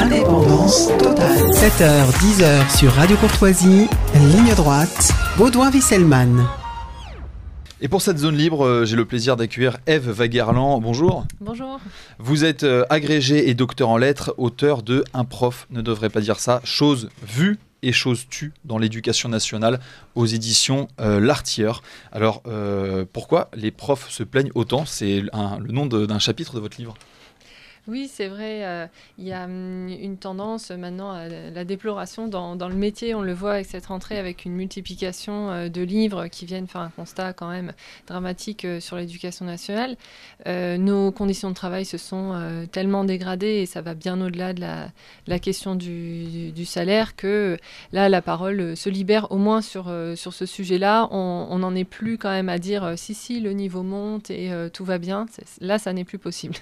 indépendance totale. 7h, 10h sur Radio Courtoisie, ligne droite, Baudouin Wisselmann. Et pour cette zone libre, euh, j'ai le plaisir d'accueillir Eve Vaguerland. Bonjour. Bonjour. Vous êtes euh, agrégé et docteur en lettres, auteur de Un prof ne devrait pas dire ça, chose vue et chose tue dans l'éducation nationale aux éditions euh, Lartière. Alors, pourquoi les profs se plaignent autant C'est le nom d'un chapitre de votre livre. Oui, c'est vrai. Euh, il y a hum, une tendance maintenant à la déploration dans, le métier. On le voit avec cette rentrée, avec une multiplication euh, de livres qui viennent faire un constat quand même dramatique euh, sur l'éducation nationale. nos conditions de travail se sont tellement dégradées et ça va bien au-delà de la, question du, salaire que là, la parole se libère au moins sur, sur ce sujet-là. On n'en est plus quand même à dire si, si, le niveau monte et tout va bien. Là, ça n'est plus possible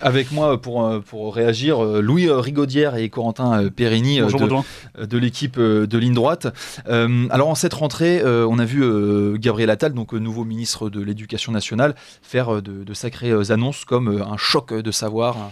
avec moi euh, pour, euh, pour réagir, euh, Louis Rigaudière et Corentin Perigny de, l'équipe de ligne droite. alors en cette rentrée, on a vu Gabriel Attal, donc nouveau ministre de l'Éducation nationale, faire de, sacrées annonces comme un choc de savoir.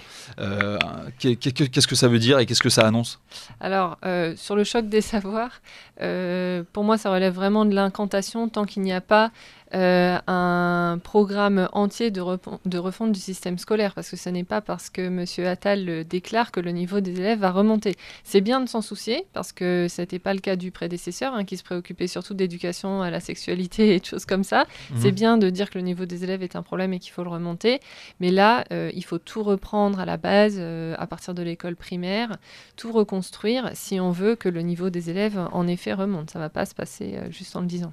qu'est-ce que ça veut dire et qu'est-ce que ça annonce Alors sur le choc des savoirs, pour moi ça relève vraiment de l'incantation tant qu'il n'y a pas euh, un programme entier de, refonte du système scolaire, parce que ce n'est pas parce que M. Attal euh, déclare que le niveau des élèves va remonter. C'est bien de s'en soucier, parce que ce n'était pas le cas du prédécesseur, hein, qui se préoccupait surtout d'éducation à la sexualité et de choses comme ça. Mhm. C'est bien de dire que le niveau des élèves est un problème et qu'il faut le remonter, mais là, euh, il faut tout reprendre à la base, à partir de l'école primaire, tout reconstruire si on veut que le niveau des élèves, en effet, remonte. Ça ne va pas se passer juste en le disant.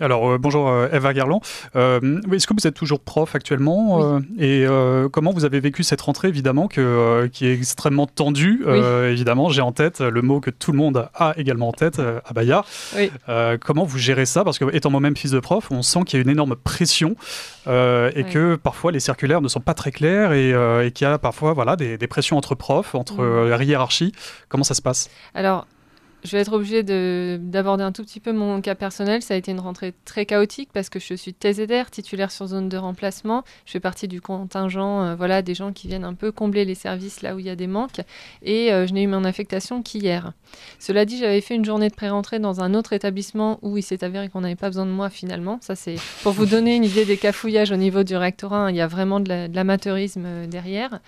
Alors euh, bonjour euh, Eva Garland. Euh, est-ce que vous êtes toujours prof actuellement Et comment vous avez vécu cette rentrée évidemment que, qui est extrêmement tendue Évidemment, j'ai en tête le mot que tout le monde a également en tête à Bayard. comment vous gérez ça Parce que étant moi-même fils de prof, on sent qu'il y a une énorme pression et que parfois les circulaires ne sont pas très clairs et, qu'il y a parfois voilà des, pressions entre profs, entre mm. hiérarchie. Comment ça se passe Alors je vais être obligée d'aborder un tout petit peu mon cas personnel. Ça a été une rentrée très chaotique parce que je suis TZR, titulaire sur zone de remplacement. Je fais partie du contingent euh, voilà, des gens qui viennent un peu combler les services là où il y a des manques. Et euh, je n'ai eu mon affectation qu'hier. Cela dit, j'avais fait une journée de pré-rentrée dans un autre établissement où il s'est avéré qu'on n'avait pas besoin de moi finalement. Ça, c'est pour vous donner une idée des cafouillages au niveau du rectorat. Hein. Il y a vraiment de l'amateurisme euh, derrière.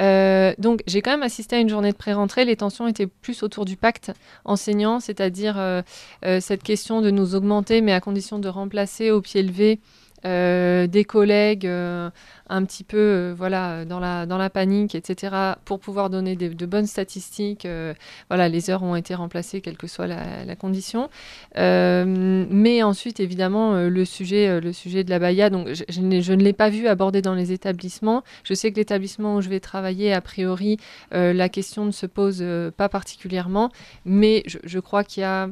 Euh, donc j'ai quand même assisté à une journée de pré-rentrée. Les tensions étaient plus autour du pacte enseignant, c'est-à-dire euh, euh, cette question de nous augmenter, mais à condition de remplacer au pied levé euh, des collègues euh, un petit peu euh, voilà dans la dans la panique etc pour pouvoir donner de bonnes statistiques voilà les heures ont été remplacées quelle que soit la, condition mais ensuite évidemment le sujet le sujet de la baya donc je, je ne l'ai pas vu abordé dans les établissements je sais que l'établissement où je vais travailler a priori la question ne se pose pas particulièrement mais je, je crois qu'il y a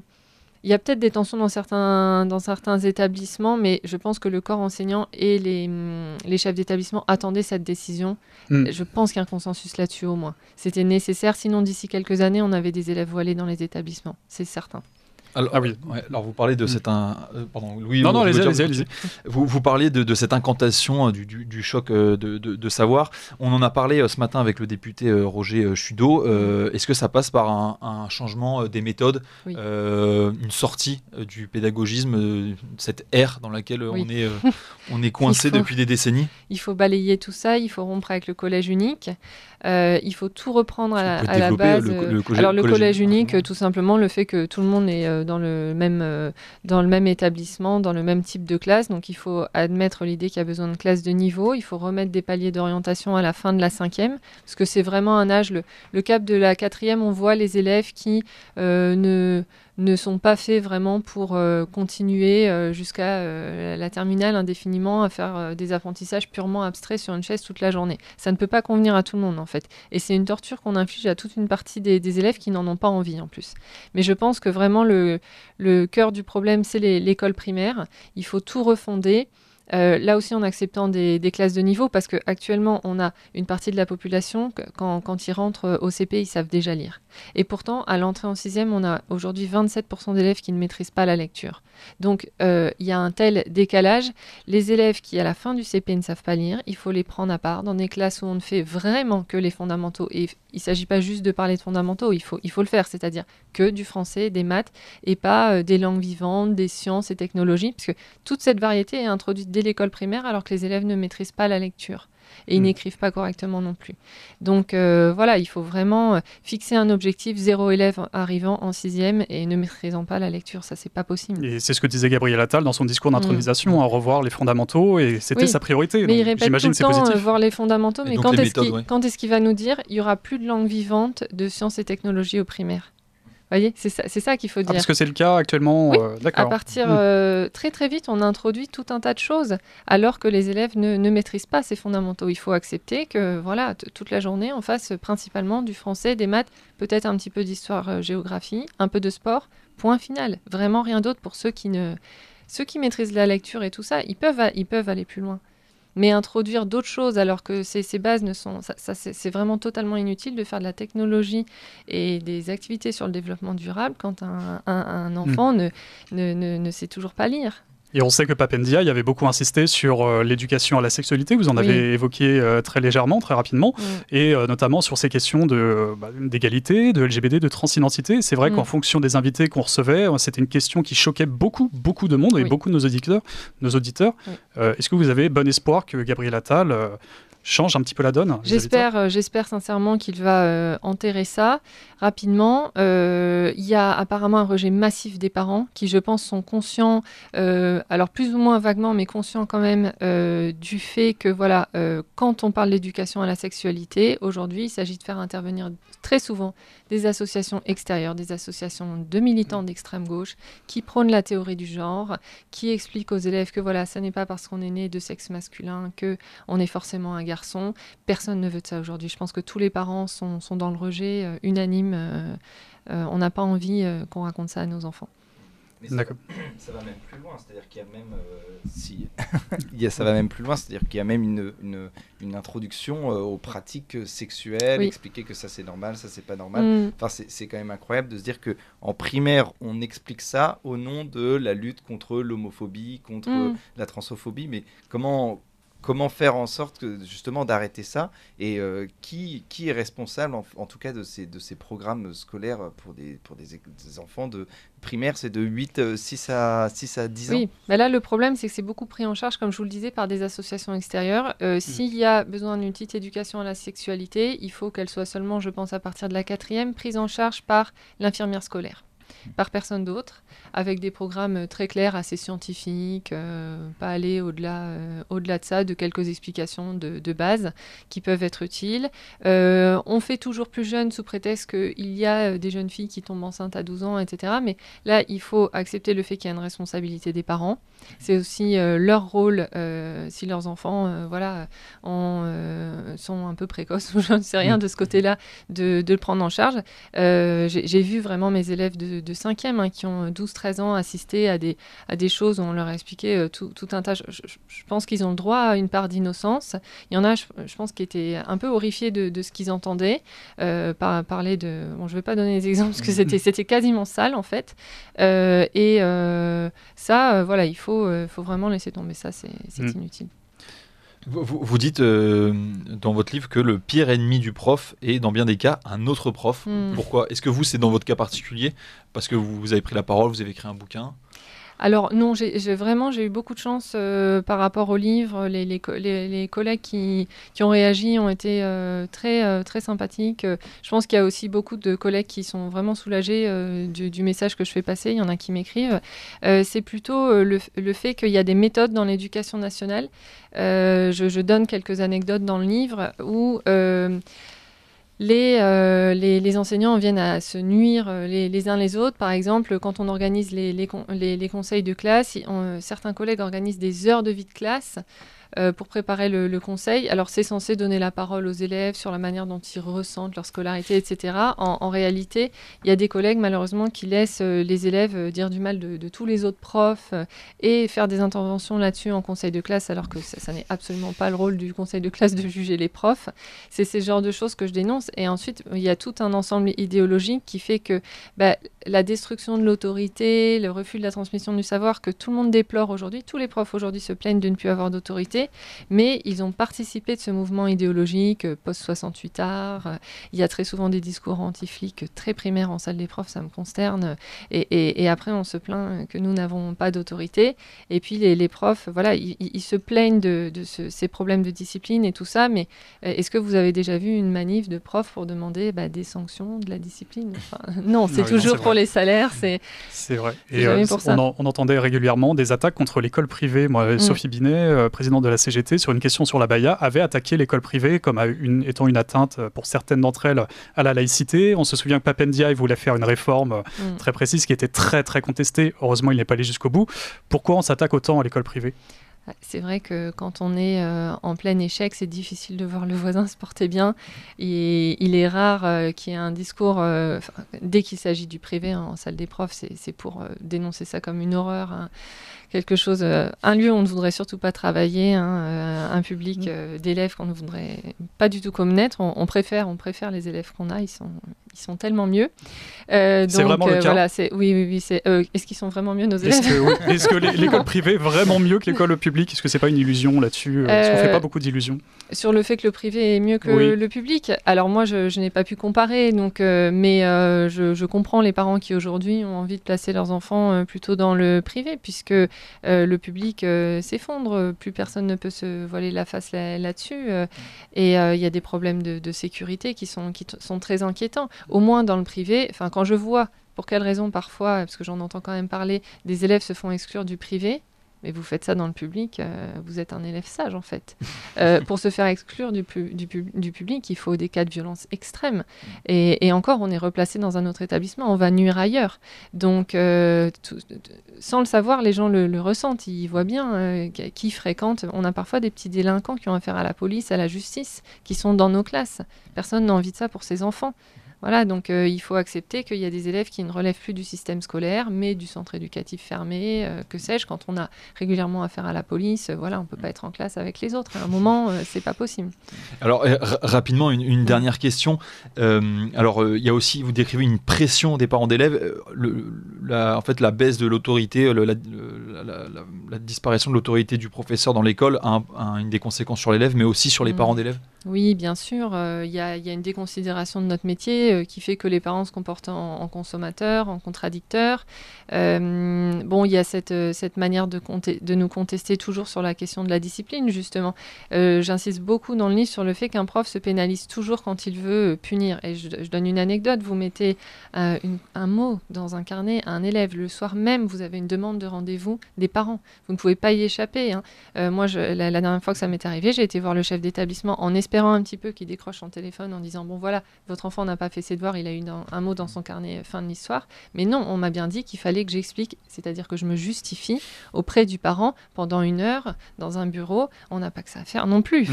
il y a peut-être des tensions dans certains, dans certains établissements, mais je pense que le corps enseignant et les, hum, chefs d'établissement attendaient cette décision. Hmm. Je pense qu'il y a un consensus là-dessus au moins. C'était nécessaire, sinon d'ici quelques années, on avait des élèves voilés dans les établissements, c'est certain. Alors, ah oui. Euh, alors vous parlez de mm. cette euh, un, Vous vous parlez de, cette incantation hein, du, choc euh, de, savoir. On en a parlé ce matin avec le député Roger Chudo. Mm. Est-ce que ça passe par un, changement des méthodes, une sortie du pédagogisme, cette ère dans laquelle on est on est coincé depuis des décennies Il faut balayer tout ça. Il faut rompre avec le collège unique. il faut tout reprendre à, la base. Le, alors le collège unique, tout simplement, le fait que tout le monde est euh, dans le même euh, dans le même établissement, dans le même type de classe. Donc il faut admettre l'idée qu'il y a besoin de classes de niveau. Il faut remettre des paliers d'orientation à la fin de la cinquième, parce que c'est vraiment un âge. Le, le cap de la quatrième, on voit les élèves qui euh, ne ne sont pas faits vraiment pour euh, continuer euh, jusqu'à euh, la terminale indéfiniment à faire des apprentissages purement abstraits sur une chaise toute la journée. Ça ne peut pas convenir à tout le monde en fait. Et c'est une torture qu'on inflige à toute une partie des, élèves qui n'en ont pas envie en plus. Mais je pense que vraiment le, le cœur du problème, c'est l'école primaire. Il faut tout refonder. Euh, là aussi en acceptant des, classes de niveau, parce qu'actuellement, on a une partie de la population, quand, quand, ils rentrent euh, au CP, ils savent déjà lire. Et pourtant, à l'entrée en sixième, on a aujourd'hui 27% d'élèves qui ne maîtrisent pas la lecture. Donc, euh, il y a un tel décalage. Les élèves qui, à la fin du CP, ne savent pas lire, il faut les prendre à part dans des classes où on ne fait vraiment que les fondamentaux. Et il ne s'agit pas juste de parler de fondamentaux, il faut, il faut le faire, c'est-à-dire que du français, des maths, et pas des langues vivantes, des sciences et technologies, parce que toute cette variété est introduite dès l'école primaire alors que les élèves ne maîtrisent pas la lecture et ils mm. n'écrivent pas correctement non plus. Donc euh, voilà, il faut vraiment euh, fixer un objectif zéro élève arrivant en sixième et ne maîtrisant pas la lecture, ça c'est pas possible. Et c'est ce que disait Gabriel Attal dans son discours d'intronisation, à mm. hein, revoir les fondamentaux et c'était sa priorité. Mais il répète tout le temps euh, voir les fondamentaux, mais quand est-ce qu'il est va nous dire il y aura plus de langue vivante de sciences et technologies au primaire voyez, c'est ça, qu'il faut ah, dire. parce que c'est le cas actuellement. Euh, à partir hmm. euh, très très vite, on introduit tout un tas de choses, alors que les élèves ne, ne maîtrisent pas ces fondamentaux. Il faut accepter que voilà, toute la journée, on fasse principalement du français, des maths, peut-être un petit peu d'histoire-géographie, euh, un peu de sport. Point final. Vraiment rien d'autre pour ceux qui ne, ceux qui maîtrisent la lecture et tout ça. Ils peuvent, ils peuvent aller plus loin. Mais introduire d'autres choses alors que ces, bases ne sont... c'est vraiment totalement inutile de faire de la technologie et des activités sur le développement durable quand un, enfant hmm. ne, ne, sait toujours pas lire. Et on sait que Papendia y avait beaucoup insisté sur euh, l'éducation à la sexualité, vous en avez évoqué euh, très légèrement, très rapidement, mm. et euh, notamment sur ces questions bah, d'égalité, de, d'égalité, de LGBT, de transidentité. C'est vrai mm. qu'en fonction des invités qu'on recevait, c'était une question qui choquait beaucoup, beaucoup de monde et beaucoup de nos auditeurs. Nos auditeurs. Est-ce que vous avez bon espoir que Gabriel Attal change un petit peu la donne. J'espère, euh, j'espère sincèrement qu'il va euh, enterrer ça rapidement. Euh, il y a apparemment un rejet massif des parents qui, je pense, sont conscients, alors plus ou moins vaguement, mais conscients quand même du fait que voilà, quand on parle d'éducation à la sexualité, aujourd'hui, il s'agit de faire intervenir très souvent des associations extérieures, des associations de militants d'extrême gauche qui prônent la théorie du genre, qui expliquent aux élèves que voilà, ça n'est pas parce qu'on est né de sexe masculin que on est forcément un gars garçon. Personne ne veut de ça aujourd'hui. Je pense que tous les parents sont, dans le rejet euh, unanime. Euh, euh, on n'a pas envie qu'on raconte ça à nos enfants. Mais ça, va même plus loin, c'est-à-dire qu'il y a même si ça va même plus loin, c'est-à-dire qu'il y a même une, introduction aux pratiques sexuelles, expliquer que ça c'est normal, ça c'est pas normal. Mm. Enfin c'est quand même incroyable de se dire que en primaire on explique ça au nom de la lutte contre l'homophobie, contre mm. la transphobie, mais comment comment faire en sorte que, justement d'arrêter ça et euh, qui, est responsable en, tout cas de ces, de ces programmes scolaires pour des, pour des, enfants de primaire, c'est de 8, 6 euh, à, 6 à 10 ans. Oui, mais là le problème c'est que c'est beaucoup pris en charge, comme je vous le disais, par des associations extérieures. Euh, mmh. S'il y a besoin d'une petite éducation à la sexualité, il faut qu'elle soit seulement, je pense, à partir de la quatrième, prise en charge par l'infirmière scolaire par personne d'autre, avec des programmes euh, très clairs, assez scientifiques, euh, pas aller euh, au-delà de ça, de quelques explications de, base qui peuvent être utiles. on fait toujours plus jeune sous prétexte qu'il y a des jeunes filles qui tombent enceintes à 12 ans, etc. Mais là, il faut accepter le fait qu'il y a une responsabilité des parents. C'est aussi euh, leur rôle euh, si leurs enfants euh, voilà, sont un peu précoces ou je ne sais rien mm. de ce côté-là, de, le prendre en charge. J'ai vu vraiment mes élèves de, 5e hein, qui ont 12-13 ans assister à des, à des choses où on leur a expliqué tout, tout un tas. Je, pense qu'ils ont le droit à une part d'innocence. Il y en a, je, pense, qui étaient un peu horrifiés de, ce qu'ils entendaient. par, parler de. Bon, je ne vais pas donner des exemples parce que c'était quasiment sale en fait. et ça, voilà, il faut euh, faut, vraiment laisser tomber ça, c'est mm. inutile. Vous, dites euh, dans votre livre que le pire ennemi du prof est, dans bien des cas, un autre prof. Mm. Pourquoi Est-ce que vous, c'est dans votre cas particulier Parce que vous, avez pris la parole, vous avez écrit un bouquin alors non, j'ai vraiment j'ai eu beaucoup de chance euh, par rapport au livre. Les, les, collègues qui, ont réagi ont été euh, très euh, très sympathiques. Je pense qu'il y a aussi beaucoup de collègues qui sont vraiment soulagés du, message que je fais passer. Il y en a qui m'écrivent. C'est plutôt le, fait qu'il y a des méthodes dans l'éducation nationale. Je, je, donne quelques anecdotes dans le livre où euh, les, les, enseignants viennent à se nuire euh, les, uns les autres. Par exemple, quand on organise les, les, conseils de classe, euh, certains collègues organisent des heures de vie de classe euh, pour préparer le, conseil. Alors c'est censé donner la parole aux élèves sur la manière dont ils ressentent leur scolarité, etc. En, réalité, il y a des collègues malheureusement qui laissent euh, les élèves euh, dire du mal de, tous les autres profs et faire des interventions là-dessus en conseil de classe, alors que ça, n'est absolument pas le rôle du conseil de classe de juger les profs. C'est ce genre de choses que je dénonce. Et ensuite, il y a tout un ensemble idéologique qui fait que bah, la destruction de l'autorité, le refus de la transmission du savoir que tout le monde déplore aujourd'hui, tous les profs aujourd'hui se plaignent de ne plus avoir d'autorité mais ils ont participé de ce mouvement idéologique euh, post-68 art. Il y a très souvent des discours anti-flics très primaires en salle des profs, ça me consterne. Et, après, on se plaint que nous n'avons pas d'autorité. Et puis, les, profs, voilà, ils, se plaignent de, ces problèmes de discipline et tout ça, mais euh, est-ce que vous avez déjà vu une manif de profs pour demander bah, des sanctions, de la discipline Non, c'est toujours pour les salaires. C'est vrai. Et euh, on, on, entendait régulièrement des attaques contre l'école privée. Moi, mm. Sophie Binet, présidente de la CGT sur une question sur la Baïa avait attaqué l'école privée comme étant une atteinte euh, pour certaines d'entre elles à la laïcité. On se souvient que Papendia voulait faire une réforme euh, mm. très précise qui était très très contestée. Heureusement, il n'est pas allé jusqu'au bout. Pourquoi on s'attaque autant à l'école privée c'est vrai que quand on est euh, en plein échec, c'est difficile de voir le voisin se porter bien. Et il est rare euh, qu'il y ait un discours, euh, dès qu'il s'agit du privé hein, en salle des profs, c'est pour dénoncer ça comme une horreur, hein. quelque chose, un lieu où on ne voudrait surtout pas travailler, hein, un public mm. d'élèves qu'on ne voudrait pas du tout connaître. On, on préfère, on préfère les élèves qu'on a, ils sont, ils sont tellement mieux. c'est vraiment le cas. oui, oui, Est-ce qu'ils sont vraiment mieux nos élèves Est-ce que, que l'école privée est vraiment mieux que l'école publique est-ce que c'est pas une illusion là-dessus Est-ce euh, fait euh, pas beaucoup d'illusions Sur le fait que le privé est mieux que le public Alors moi, je, n'ai pas pu comparer, donc, euh, mais je, comprends les parents qui aujourd'hui ont envie de placer leurs enfants plutôt dans le privé, puisque le public s'effondre, plus personne ne peut se voiler la face là-dessus, et il y a des problèmes de, sécurité qui sont, qui sont très inquiétants. Au moins dans le privé, enfin quand je vois pour quelles raisons parfois, parce que j'en entends quand même parler, des élèves se font exclure du privé, mais vous faites ça dans le public, euh, vous êtes un élève sage en fait. Euh, pour se faire exclure du, public, il faut des cas de violence extrêmes. Mm. Et, encore, on est replacé dans un autre établissement, on va nuire ailleurs. Donc, euh, sans le savoir, les gens le, le ressentent, ils voient bien qui fréquente. On a parfois des petits délinquants qui ont affaire à la police, à la justice, qui sont dans nos classes. Personne n'a envie de ça pour ses enfants. Voilà, donc euh, il faut accepter qu'il y a des élèves qui ne relèvent plus du système scolaire, mais du centre éducatif fermé, euh, que sais-je, quand on a régulièrement affaire à la police, euh, voilà, on ne peut pas être en classe avec les autres. À un moment, c'est pas possible. Alors, rapidement, une, dernière question. alors, il y a aussi, vous décrivez une pression des parents d'élèves, en fait, la baisse de l'autorité, la, disparition de l'autorité du professeur dans l'école a, une des conséquences sur l'élève, mais aussi sur les mm. parents d'élèves Oui, bien sûr. Il y a une déconsidération de notre métier euh, qui fait que les parents se comportent en, consommateurs, en contradicteurs. Euh, bon, il y a cette, euh, cette manière de, de, nous contester toujours sur la question de la discipline, justement. J'insiste beaucoup dans le livre sur le fait qu'un prof se pénalise toujours quand il veut punir. Et je, donne une anecdote, vous mettez un mot dans un carnet à un élève, le soir même, vous avez une demande de rendez-vous des parents. Vous ne pouvez pas y échapper. Hein. moi, je, la, la dernière fois que ça m'est arrivé, j'ai été voir le chef d'établissement en espérant un petit peu qu'il décroche son téléphone en disant, bon voilà, votre enfant n'a pas fait essayer de voir, il a eu un, mot dans son carnet euh, fin de l'histoire. Mais non, on m'a bien dit qu'il fallait que j'explique, c'est-à-dire que je me justifie auprès du parent pendant une heure dans un bureau. On n'a pas que ça à faire non plus.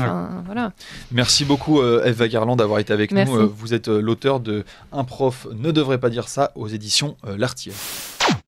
voilà. Merci beaucoup euh, Eva Garland d'avoir été avec nous. Euh, vous êtes l'auteur de Un prof ne devrait pas dire ça aux éditions L'Artier.